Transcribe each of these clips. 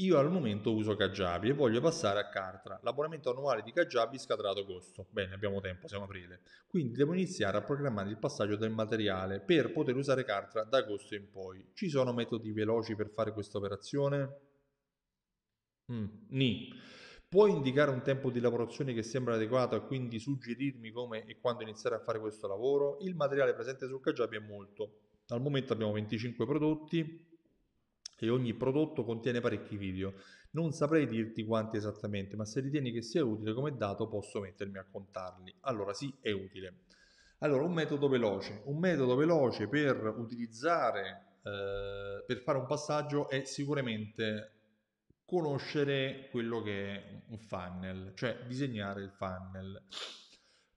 Io al momento uso Kajabi e voglio passare a Cartra. L'abbonamento annuale di Kajabi scadrà ad agosto. Bene, abbiamo tempo, siamo aprile. Quindi devo iniziare a programmare il passaggio del materiale per poter usare Cartra da agosto in poi. Ci sono metodi veloci per fare questa operazione? Mm, ni. Puoi indicare un tempo di lavorazione che sembra adeguato e quindi suggerirmi come e quando iniziare a fare questo lavoro? Il materiale presente su Kajabi è molto. Al momento abbiamo 25 prodotti e ogni prodotto contiene parecchi video. Non saprei dirti quanti esattamente, ma se ritieni che sia utile come dato posso mettermi a contarli. Allora sì, è utile. Allora, un metodo veloce. Un metodo veloce per utilizzare, eh, per fare un passaggio è sicuramente conoscere quello che è un funnel, cioè disegnare il funnel.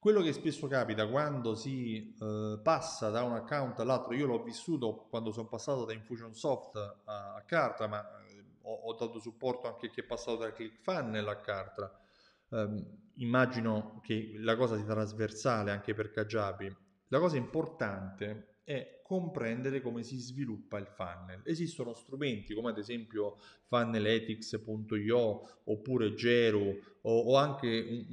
Quello che spesso capita quando si eh, passa da un account all'altro, io l'ho vissuto quando sono passato da Infusionsoft a, a Carta, ma eh, ho, ho, dato supporto anche a chi è passato da ClickFunnel a Carta. Eh, immagino che la cosa sia trasversale anche per Kajabi. La cosa importante è comprendere come si sviluppa il funnel. Esistono strumenti come ad esempio funneletics.io oppure Gero o, o anche un,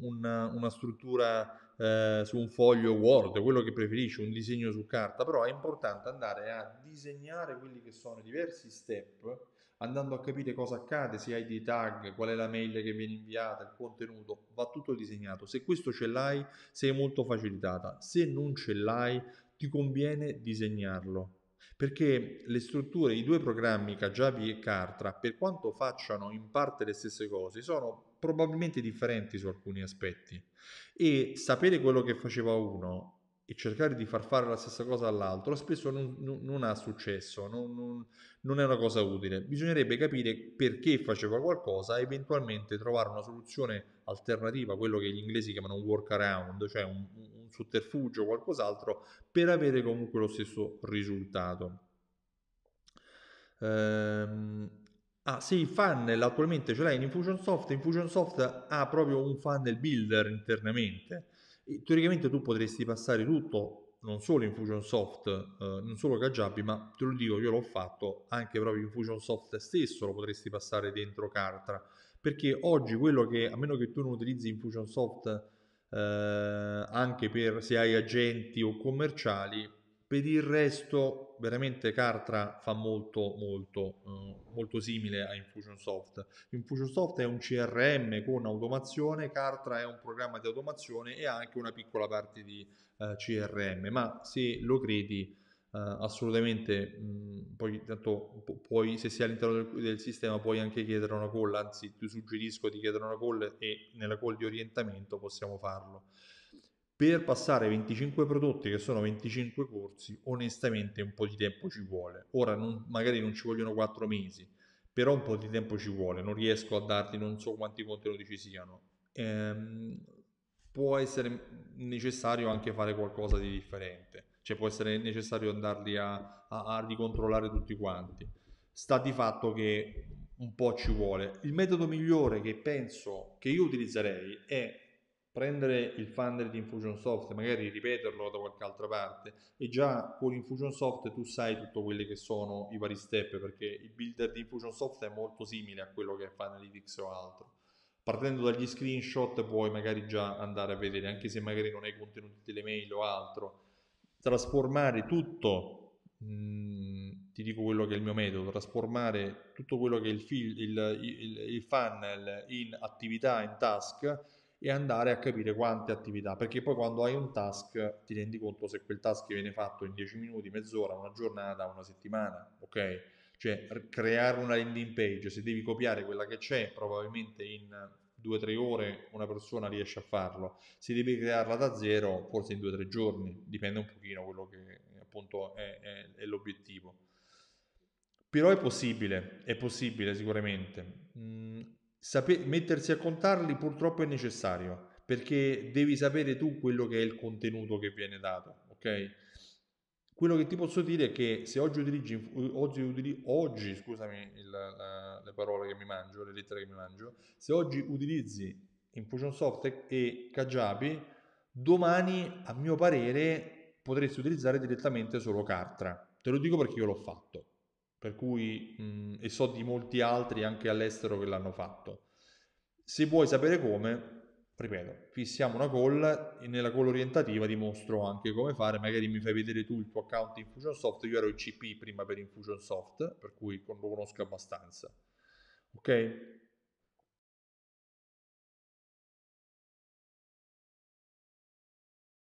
un, una, una, struttura eh, su un foglio Word, quello che preferisci, un disegno su carta, però è importante andare a disegnare quelli che sono i diversi step andando a capire cosa accade, se hai dei tag, qual è la mail che viene inviata, il contenuto, va tutto disegnato. Se questo ce l'hai, sei molto facilitata. Se non ce l'hai, ti conviene disegnarlo. Perché le strutture, i due programmi, Kajabi e Kartra, per quanto facciano in parte le stesse cose, sono probabilmente differenti su alcuni aspetti. E sapere quello che faceva uno e cercare di far fare la stessa cosa all'altro spesso non, non, non ha successo, non, non, è una cosa utile. Bisognerebbe capire perché faceva qualcosa e eventualmente trovare una soluzione alternativa, quello che gli inglesi chiamano un workaround, cioè un, un sotterfugio o qualcos'altro, per avere comunque lo stesso risultato. Ehm, ah, se il funnel attualmente ce l'hai in Infusionsoft, Infusionsoft ha proprio un funnel builder internamente teoricamente tu potresti passare tutto, non solo in Fusionsoft, eh, non solo Kajabi, ma te lo dico, io l'ho fatto anche proprio in Fusionsoft stesso, lo potresti passare dentro Cartra, perché oggi quello che, a meno che tu non utilizzi in Fusionsoft eh, anche per se hai agenti o commerciali, per il resto, veramente Cartra fa molto, molto, eh, molto simile a Infusionsoft. Infusionsoft è un CRM con automazione, Cartra è un programma di automazione e ha anche una piccola parte di eh, CRM, ma se lo credi, Uh, assolutamente mh, poi tanto puoi se sei all'interno del, del, sistema puoi anche chiedere una call anzi ti suggerisco di chiedere una call e nella call di orientamento possiamo farlo per passare 25 prodotti che sono 25 corsi, onestamente un po' di tempo ci vuole. Ora non, magari non ci vogliono 4 mesi, però un po' di tempo ci vuole, non riesco a darti, non so quanti contenuti ci siano. Ehm, può essere necessario anche fare qualcosa di differente, cioè può essere necessario andarli a, a, a ricontrollare tutti quanti. Sta di fatto che un po' ci vuole. Il metodo migliore che penso che io utilizzerei è prendere il funnel di Infusionsoft e magari ripeterlo da qualche altra parte e già con Infusionsoft tu sai tutto quelli che sono i vari step perché il builder di Infusionsoft è molto simile a quello che è Funnelytics o altro partendo dagli screenshot puoi magari già andare a vedere anche se magari non hai contenuti delle mail o altro trasformare tutto mh, mm, ti dico quello che è il mio metodo trasformare tutto quello che è il, fil- il, il, il funnel in attività in task e andare a capire quante attività, perché poi quando hai un task ti rendi conto se quel task viene fatto in 10 minuti, mezz'ora, una giornata, una settimana, ok? Cioè creare una landing page, se devi copiare quella che c'è, probabilmente in 2-3 ore una persona riesce a farlo, se devi crearla da zero, forse in 2-3 giorni, dipende un pochino quello che appunto è, è, è l'obiettivo. Però è possibile, è possibile sicuramente. Mm, saper, mettersi a contarli purtroppo è necessario perché devi sapere tu quello che è il contenuto che viene dato, ok? Quello che ti posso dire è che se oggi utilizzi, oggi, oggi scusami il, la, le parole che mi mangio, le lettere che mi mangio, se oggi utilizzi Infusionsoft e, e Kajabi, domani a mio parere potresti utilizzare direttamente solo Cartra. Te lo dico perché io l'ho fatto per cui, mh, mm, e so di molti altri anche all'estero che l'hanno fatto. Se vuoi sapere come, ripeto, fissiamo una call e nella call orientativa ti mostro anche come fare, magari mi fai vedere tu il tuo account Infusionsoft, io ero il CP prima per Infusionsoft, per cui lo conosco abbastanza. Ok?